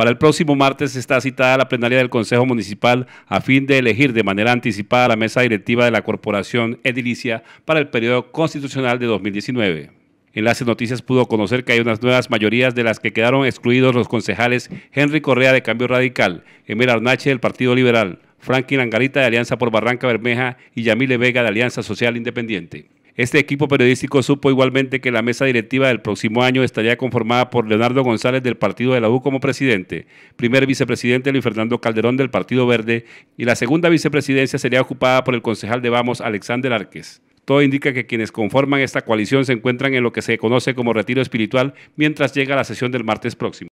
Para el próximo martes está citada la plenaria del Consejo Municipal a fin de elegir de manera anticipada la mesa directiva de la Corporación Edilicia para el periodo constitucional de 2019. Enlace Noticias pudo conocer que hay unas nuevas mayorías de las que quedaron excluidos los concejales Henry Correa de Cambio Radical, Emil Arnache del Partido Liberal, Franklin Angarita de Alianza por Barranca Bermeja y Yamile Vega de Alianza Social Independiente. Este equipo periodístico supo igualmente que la mesa directiva del próximo año estaría conformada por Leonardo González del Partido de la U como presidente, primer vicepresidente Luis Fernando Calderón del Partido Verde y la segunda vicepresidencia sería ocupada por el concejal de Vamos Alexander Arques. Todo indica que quienes conforman esta coalición se encuentran en lo que se conoce como retiro espiritual mientras llega la sesión del martes próximo.